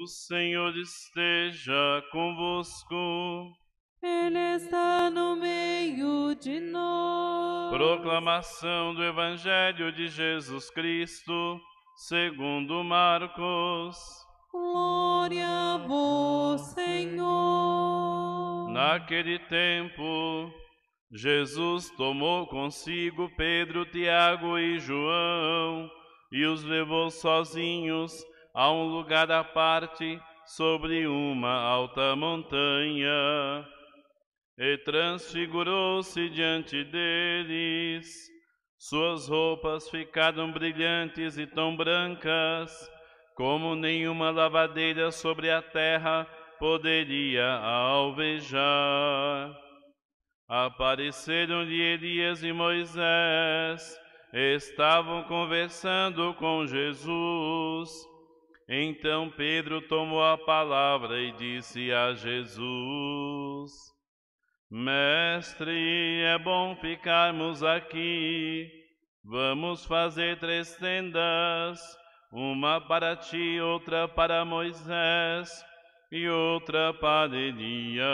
O Senhor esteja convosco. Ele está no meio de nós. Proclamação do Evangelho de Jesus Cristo, segundo Marcos. Glória a vós, Senhor. Naquele tempo, Jesus tomou consigo Pedro, Tiago e João e os levou sozinhos a um lugar à parte sobre uma alta montanha e transfigurou-se diante deles. Suas roupas ficaram brilhantes e tão brancas como nenhuma lavadeira sobre a terra poderia alvejar. Apareceram-lhe Elias e Moisés, estavam conversando com Jesus. Então Pedro tomou a palavra e disse a Jesus: Mestre, é bom ficarmos aqui. Vamos fazer três tendas, uma para ti, outra para Moisés e outra para Elias.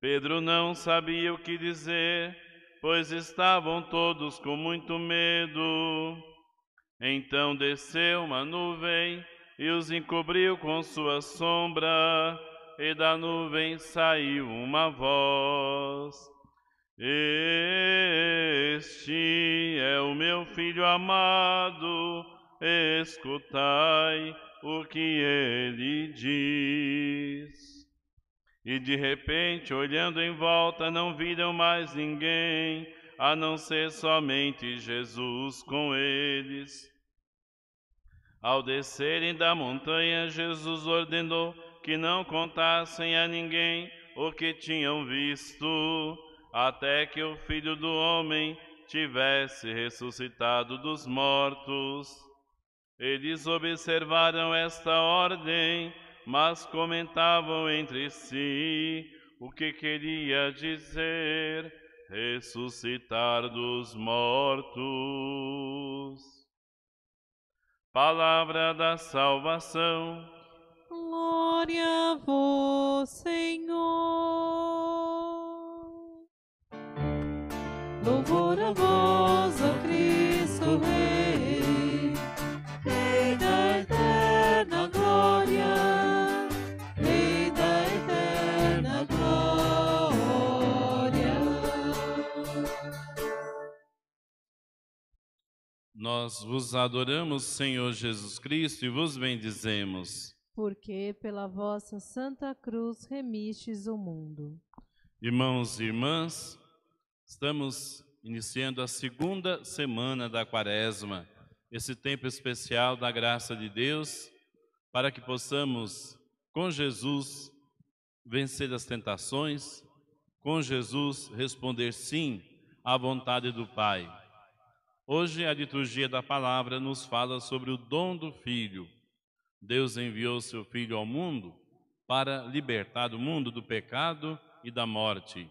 Pedro não sabia o que dizer, pois estavam todos com muito medo. Então desceu uma nuvem e os encobriu com sua sombra, e da nuvem saiu uma voz. Este é o meu filho amado, escutai o que ele diz. E de repente, olhando em volta, não viram mais ninguém a não ser somente Jesus com eles. Ao descerem da montanha, Jesus ordenou que não contassem a ninguém o que tinham visto, até que o filho do homem tivesse ressuscitado dos mortos. Eles observaram esta ordem, mas comentavam entre si o que queria dizer ressuscitar dos mortos. Palavra da salvação. Glória a vós, Senhor. Louvor a vós, ó Cristo Rei. Nós vos adoramos, Senhor Jesus Cristo, e vos bendizemos. Porque pela vossa Santa Cruz remistes o mundo. Irmãos e irmãs, estamos iniciando a segunda semana da Quaresma, esse tempo especial da graça de Deus, para que possamos, com Jesus, vencer as tentações, com Jesus, responder sim à vontade do Pai Hoje a liturgia da palavra nos fala sobre o dom do Filho. Deus enviou seu Filho ao mundo para libertar o mundo do pecado e da morte.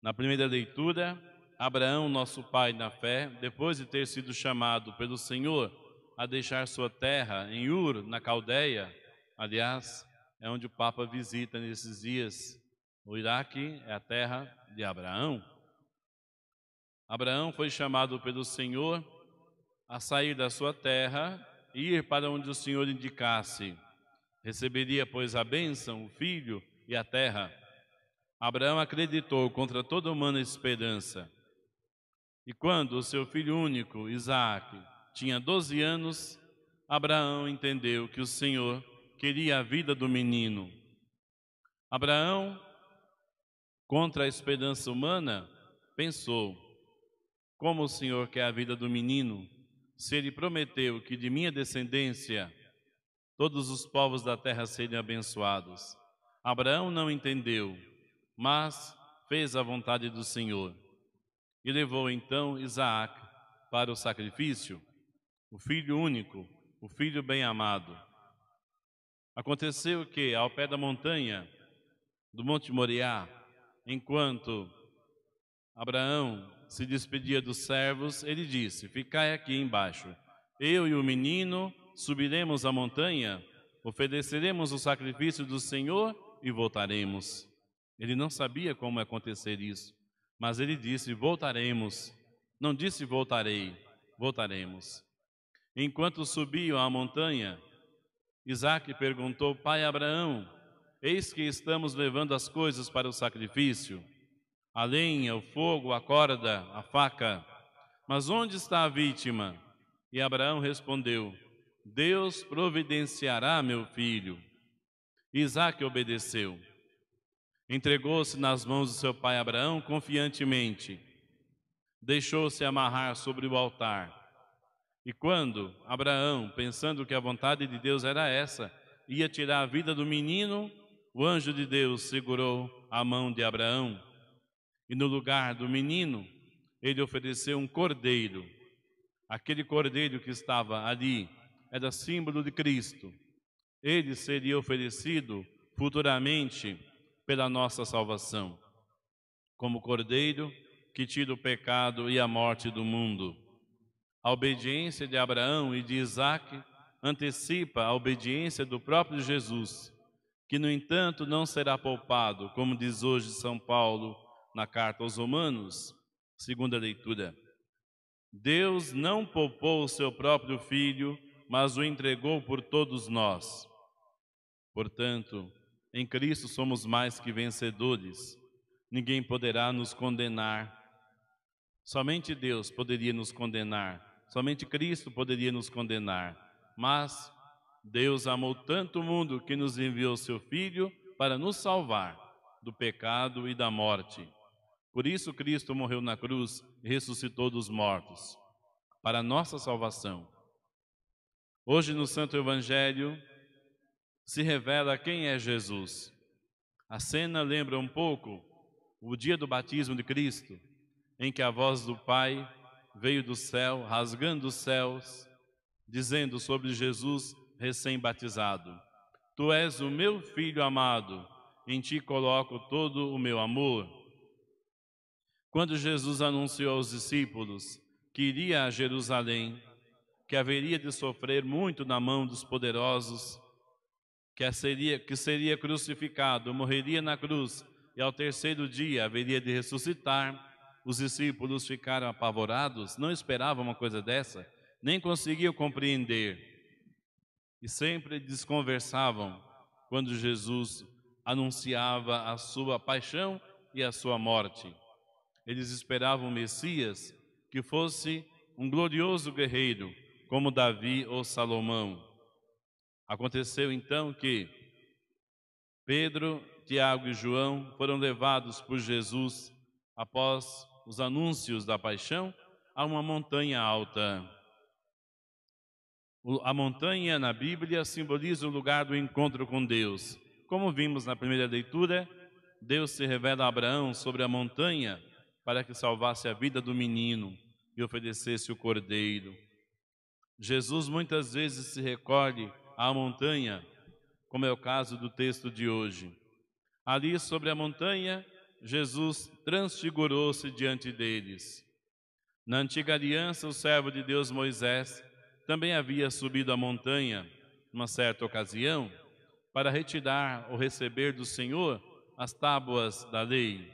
Na primeira leitura, Abraão, nosso pai na fé, depois de ter sido chamado pelo Senhor a deixar sua terra em Ur, na Caldeia, aliás, é onde o Papa visita nesses dias. O Iraque é a terra de Abraão. Abraão foi chamado pelo Senhor a sair da sua terra e ir para onde o Senhor indicasse. Receberia, pois, a bênção, o filho e a terra. Abraão acreditou contra toda humana esperança. E quando o seu filho único, Isaac, tinha 12 anos, Abraão entendeu que o Senhor queria a vida do menino. Abraão, contra a esperança humana, pensou: como o Senhor quer a vida do menino, se ele prometeu que de minha descendência todos os povos da terra serem abençoados. Abraão não entendeu, mas fez a vontade do Senhor. E levou então Isaac para o sacrifício, o filho único, o filho bem-amado. Aconteceu que, ao pé da montanha do Monte Moriá, enquanto Abraão se despedia dos servos, ele disse: Ficai aqui embaixo. Eu e o menino subiremos a montanha, ofereceremos o sacrifício do Senhor e voltaremos. Ele não sabia como acontecer isso, mas ele disse: Voltaremos. Não disse voltarei, voltaremos. Enquanto subiam à montanha, Isaac perguntou: Pai Abraão, eis que estamos levando as coisas para o sacrifício a lenha, o fogo, a corda, a faca. Mas onde está a vítima? E Abraão respondeu: Deus providenciará meu filho. Isaac obedeceu. Entregou-se nas mãos de seu pai Abraão confiantemente. Deixou-se amarrar sobre o altar. E quando Abraão, pensando que a vontade de Deus era essa, ia tirar a vida do menino, o anjo de Deus segurou a mão de Abraão e no lugar do menino, ele ofereceu um cordeiro. Aquele cordeiro que estava ali era símbolo de Cristo. Ele seria oferecido futuramente pela nossa salvação, como cordeiro que tira o pecado e a morte do mundo. A obediência de Abraão e de Isaac antecipa a obediência do próprio Jesus, que, no entanto, não será poupado, como diz hoje São Paulo, na carta aos Romanos, segunda leitura. Deus não poupou o seu próprio filho, mas o entregou por todos nós. Portanto, em Cristo somos mais que vencedores. Ninguém poderá nos condenar. Somente Deus poderia nos condenar. Somente Cristo poderia nos condenar. Mas Deus amou tanto o mundo que nos enviou seu Filho para nos salvar do pecado e da morte. Por isso Cristo morreu na cruz, ressuscitou dos mortos, para nossa salvação. Hoje no Santo Evangelho se revela quem é Jesus. A cena lembra um pouco o dia do batismo de Cristo, em que a voz do Pai veio do céu, rasgando os céus, dizendo sobre Jesus recém-batizado: Tu és o meu filho amado, em ti coloco todo o meu amor. Quando Jesus anunciou aos discípulos que iria a Jerusalém, que haveria de sofrer muito na mão dos poderosos, que seria, que seria crucificado, morreria na cruz e ao terceiro dia haveria de ressuscitar, os discípulos ficaram apavorados, não esperavam uma coisa dessa, nem conseguiam compreender. E sempre desconversavam quando Jesus anunciava a sua paixão e a sua morte. Eles esperavam o Messias que fosse um glorioso guerreiro, como Davi ou Salomão. Aconteceu então que Pedro, Tiago e João foram levados por Jesus após os anúncios da paixão a uma montanha alta. A montanha na Bíblia simboliza o lugar do encontro com Deus. Como vimos na primeira leitura, Deus se revela a Abraão sobre a montanha para que salvasse a vida do menino e oferecesse o cordeiro. Jesus muitas vezes se recolhe à montanha, como é o caso do texto de hoje. Ali sobre a montanha, Jesus transfigurou-se diante deles. Na antiga aliança, o servo de Deus Moisés também havia subido a montanha, numa certa ocasião, para retirar ou receber do Senhor as tábuas da lei.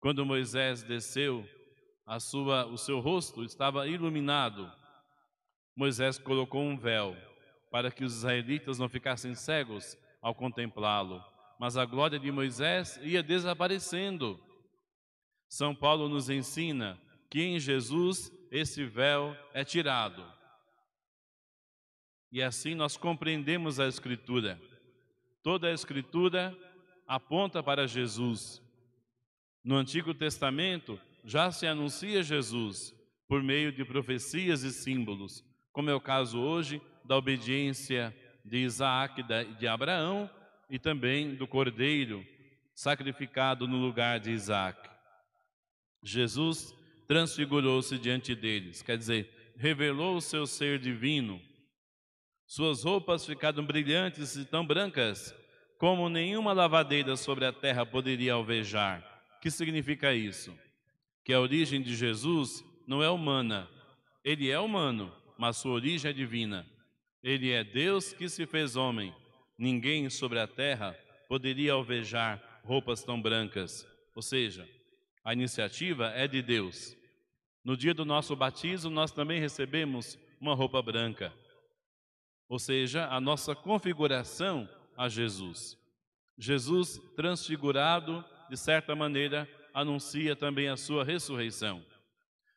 Quando Moisés desceu, a sua, o seu rosto estava iluminado. Moisés colocou um véu para que os israelitas não ficassem cegos ao contemplá-lo, mas a glória de Moisés ia desaparecendo. São Paulo nos ensina que em Jesus esse véu é tirado. E assim nós compreendemos a Escritura. Toda a Escritura aponta para Jesus. No Antigo Testamento, já se anuncia Jesus por meio de profecias e símbolos, como é o caso hoje da obediência de Isaac e de Abraão e também do cordeiro sacrificado no lugar de Isaac. Jesus transfigurou-se diante deles, quer dizer, revelou o seu ser divino. Suas roupas ficaram brilhantes e tão brancas como nenhuma lavadeira sobre a terra poderia alvejar. O que significa isso? Que a origem de Jesus não é humana. Ele é humano, mas sua origem é divina. Ele é Deus que se fez homem. Ninguém sobre a terra poderia alvejar roupas tão brancas. Ou seja, a iniciativa é de Deus. No dia do nosso batismo, nós também recebemos uma roupa branca. Ou seja, a nossa configuração a Jesus. Jesus transfigurado de certa maneira, anuncia também a sua ressurreição.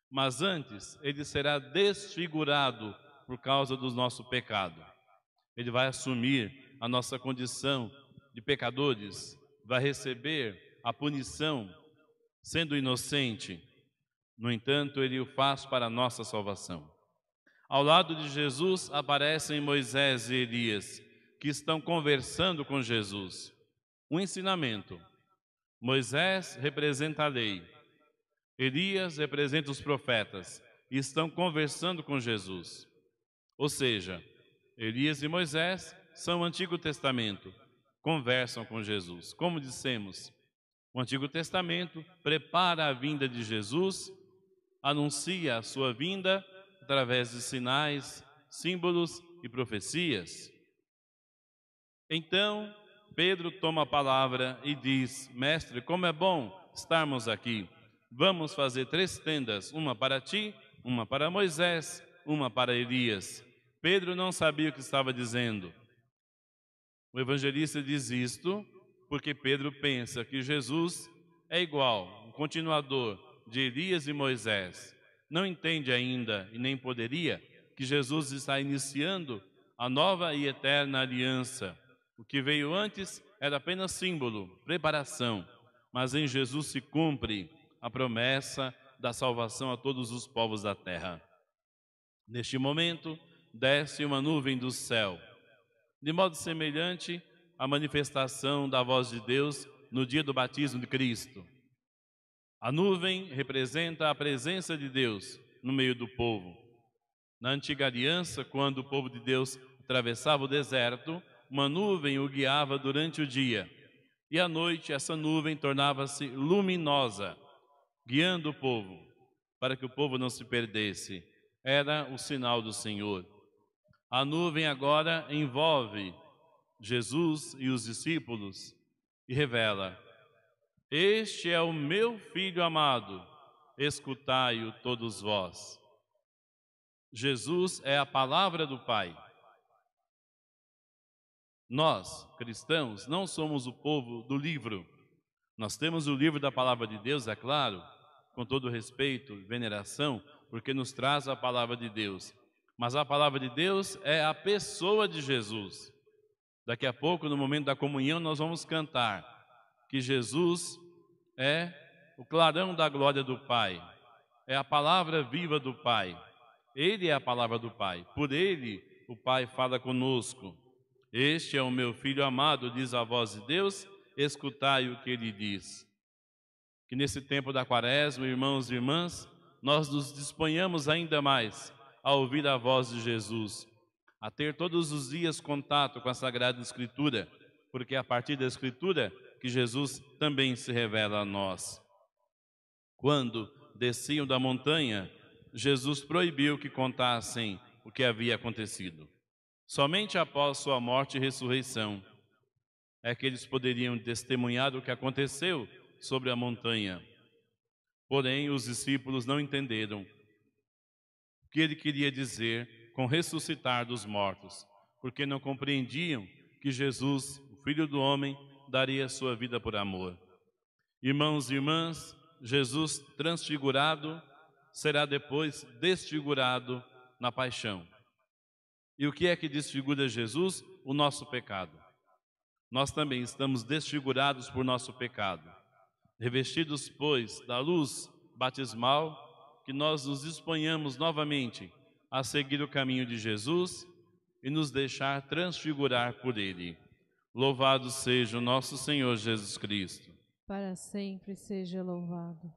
Mas antes, ele será desfigurado por causa do nosso pecado. Ele vai assumir a nossa condição de pecadores, vai receber a punição sendo inocente. No entanto, ele o faz para a nossa salvação. Ao lado de Jesus aparecem Moisés e Elias, que estão conversando com Jesus. Um ensinamento: Moisés representa a lei, Elias representa os profetas e estão conversando com Jesus. Ou seja, Elias e Moisés são o Antigo Testamento, conversam com Jesus. Como dissemos, o Antigo Testamento prepara a vinda de Jesus, anuncia a sua vinda através de sinais, símbolos e profecias. Então, Pedro toma a palavra e diz: Mestre, como é bom estarmos aqui. Vamos fazer três tendas: uma para ti, uma para Moisés, uma para Elias. Pedro não sabia o que estava dizendo. O evangelista diz isto porque Pedro pensa que Jesus é igual, um continuador de Elias e Moisés. Não entende ainda e nem poderia que Jesus está iniciando a nova e eterna aliança o que veio antes era apenas símbolo, preparação, mas em Jesus se cumpre a promessa da salvação a todos os povos da terra. Neste momento, desce uma nuvem do céu. De modo semelhante à manifestação da voz de Deus no dia do batismo de Cristo. A nuvem representa a presença de Deus no meio do povo. Na antiga aliança, quando o povo de Deus atravessava o deserto, uma nuvem o guiava durante o dia, e à noite essa nuvem tornava-se luminosa, guiando o povo, para que o povo não se perdesse. Era o sinal do Senhor. A nuvem agora envolve Jesus e os discípulos e revela: Este é o meu filho amado, escutai-o todos vós. Jesus é a palavra do Pai nós, cristãos, não somos o povo do livro. Nós temos o livro da palavra de Deus, é claro, com todo respeito e veneração, porque nos traz a palavra de Deus. Mas a palavra de Deus é a pessoa de Jesus. Daqui a pouco, no momento da comunhão, nós vamos cantar que Jesus é o clarão da glória do Pai, é a palavra viva do Pai. Ele é a palavra do Pai. Por ele, o Pai fala conosco. Este é o meu filho amado, diz a voz de Deus, escutai o que ele diz. Que nesse tempo da quaresma, irmãos e irmãs, nós nos disponhamos ainda mais a ouvir a voz de Jesus, a ter todos os dias contato com a Sagrada Escritura, porque é a partir da Escritura que Jesus também se revela a nós. Quando desciam da montanha, Jesus proibiu que contassem o que havia acontecido. Somente após sua morte e ressurreição é que eles poderiam testemunhar o que aconteceu sobre a montanha. Porém, os discípulos não entenderam o que ele queria dizer com ressuscitar dos mortos, porque não compreendiam que Jesus, o Filho do Homem, daria sua vida por amor. Irmãos e irmãs, Jesus transfigurado será depois desfigurado na paixão. E o que é que desfigura Jesus? O nosso pecado. Nós também estamos desfigurados por nosso pecado. Revestidos, pois, da luz batismal, que nós nos disponhamos novamente a seguir o caminho de Jesus e nos deixar transfigurar por ele. Louvado seja o nosso Senhor Jesus Cristo. Para sempre seja louvado.